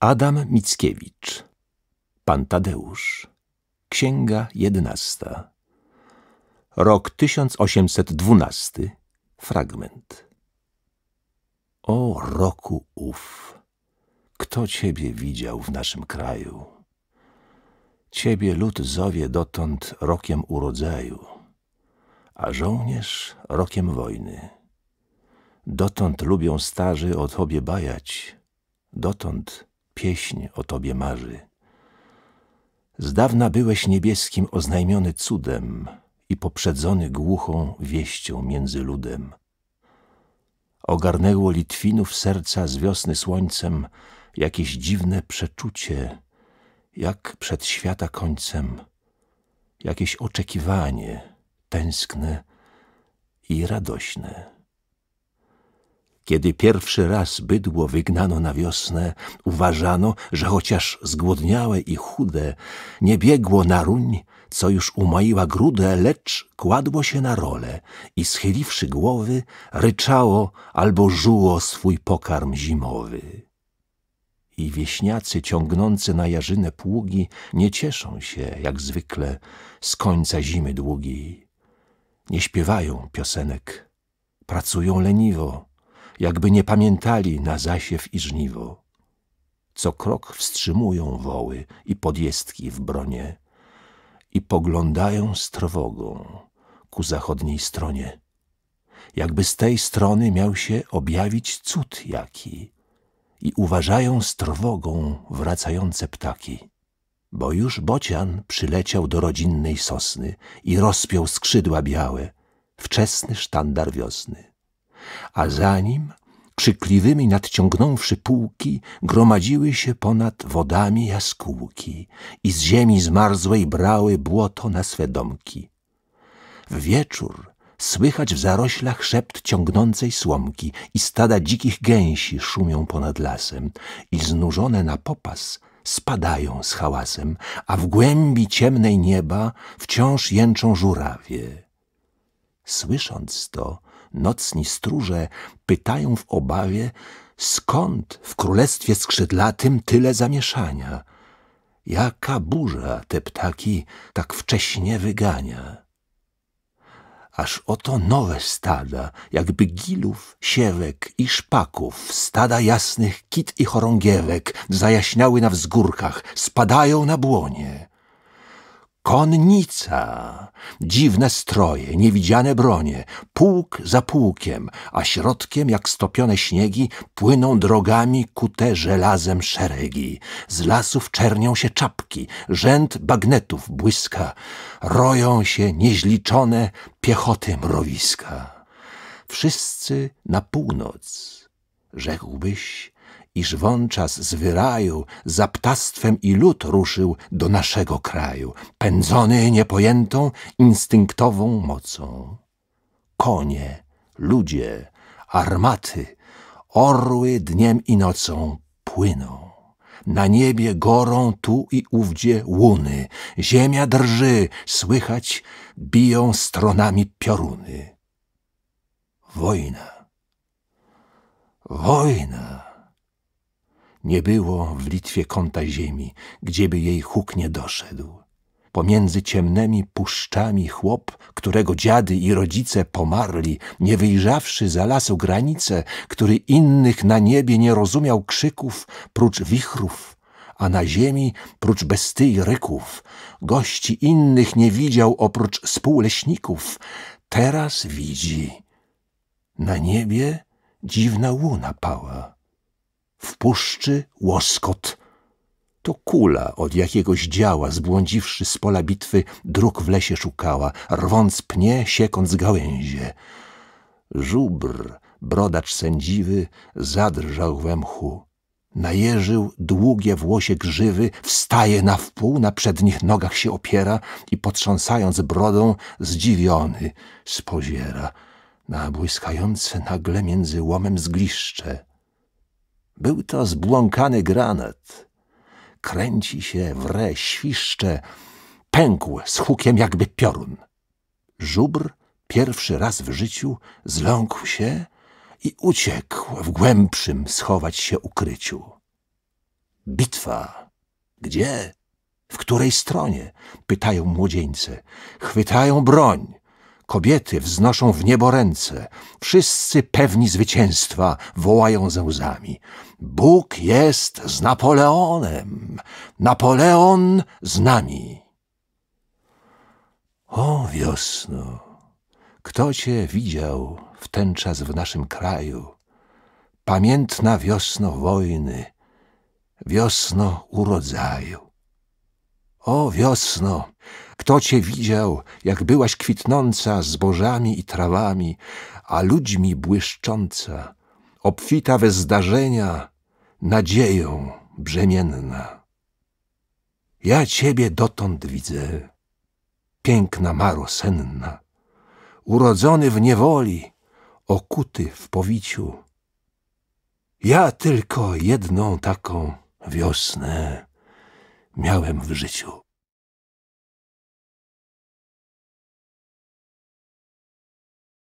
Adam Mickiewicz Pan Tadeusz Księga jedenasta Rok 1812 Fragment O roku ów! Kto Ciebie widział w naszym kraju? Ciebie lud zowie dotąd rokiem urodzaju, a żołnierz rokiem wojny. Dotąd lubią starzy o Tobie bajać, dotąd pieśń o Tobie marzy. Z dawna byłeś niebieskim oznajmiony cudem i poprzedzony głuchą wieścią między ludem. Ogarnęło Litwinów serca z wiosny słońcem jakieś dziwne przeczucie, jak przed świata końcem, jakieś oczekiwanie tęskne i radośne. Kiedy pierwszy raz bydło wygnano na wiosnę, uważano, że chociaż zgłodniałe i chude, nie biegło na ruń, co już umaiła grudę, lecz kładło się na rolę i schyliwszy głowy, ryczało albo żuło swój pokarm zimowy. I wieśniacy ciągnący na jarzynę pługi nie cieszą się, jak zwykle, z końca zimy długiej. Nie śpiewają piosenek, pracują leniwo, jakby nie pamiętali na zasiew i żniwo. Co krok wstrzymują woły i podjezdki w bronie i poglądają z trwogą ku zachodniej stronie, jakby z tej strony miał się objawić cud jaki i uważają z trwogą wracające ptaki. Bo już bocian przyleciał do rodzinnej sosny i rozpiął skrzydła białe, wczesny sztandar wiosny a za nim, krzykliwymi nadciągnąwszy pułki, gromadziły się ponad wodami jaskółki i z ziemi zmarzłej brały błoto na swe domki. W wieczór słychać w zaroślach szept ciągnącej słomki i stada dzikich gęsi szumią ponad lasem i znużone na popas spadają z hałasem, a w głębi ciemnej nieba wciąż jęczą żurawie. Słysząc to, nocni stróże pytają w obawie, skąd w królestwie skrzydlatym tyle zamieszania? Jaka burza te ptaki tak wcześnie wygania? Aż oto nowe stada, jakby gilów, siewek i szpaków, stada jasnych kit i chorągiewek, zajaśniały na wzgórkach, spadają na błonie. Konnica! Dziwne stroje, niewidziane bronie, pułk za pułkiem, a środkiem, jak stopione śniegi, płyną drogami kute żelazem szeregi. Z lasów czernią się czapki, rzęd bagnetów błyska, roją się nieźliczone piechoty mrowiska. Wszyscy na północ, rzekłbyś, iż wączas z wyraju za ptactwem i lud ruszył do naszego kraju, pędzony niepojętą, instynktową mocą. Konie, ludzie, armaty, orły dniem i nocą płyną. Na niebie gorą tu i ówdzie łuny, ziemia drży, słychać biją stronami pioruny. Wojna. Wojna. Nie było w Litwie kąta ziemi, gdzieby jej huk nie doszedł. Pomiędzy ciemnymi puszczami chłop, którego dziady i rodzice pomarli, nie wyjrzawszy za lasu granice, który innych na niebie nie rozumiał krzyków prócz wichrów, a na ziemi prócz bestyi ryków, gości innych nie widział oprócz spółleśników, teraz widzi. Na niebie dziwna łuna pała puszczy łoskot. To kula od jakiegoś działa, zbłądziwszy z pola bitwy, dróg w lesie szukała, rwąc pnie, siekąc gałęzie. Żubr, brodacz sędziwy, zadrżał we mchu. Najeżył długie włosie grzywy, wstaje na wpół, na przednich nogach się opiera i potrząsając brodą, zdziwiony spoziera na błyskające nagle między łomem zgliszcze. Był to zbłąkany granat. Kręci się, wre, świszcze, pękł z hukiem jakby piorun. Żubr pierwszy raz w życiu zląkł się i uciekł w głębszym schować się ukryciu. Bitwa. Gdzie? W której stronie? Pytają młodzieńce. Chwytają broń. Kobiety wznoszą w niebo ręce. Wszyscy pewni zwycięstwa wołają ze łzami. Bóg jest z Napoleonem. Napoleon z nami. O wiosno, kto cię widział w ten czas w naszym kraju? Pamiętna wiosno wojny, wiosno urodzaju. O wiosno, kto cię widział, jak byłaś kwitnąca zbożami i trawami, a ludźmi błyszcząca, obfita we zdarzenia, nadzieją brzemienna. Ja ciebie dotąd widzę, piękna maro senna, urodzony w niewoli, okuty w powiciu. Ja tylko jedną taką wiosnę miałem w życiu.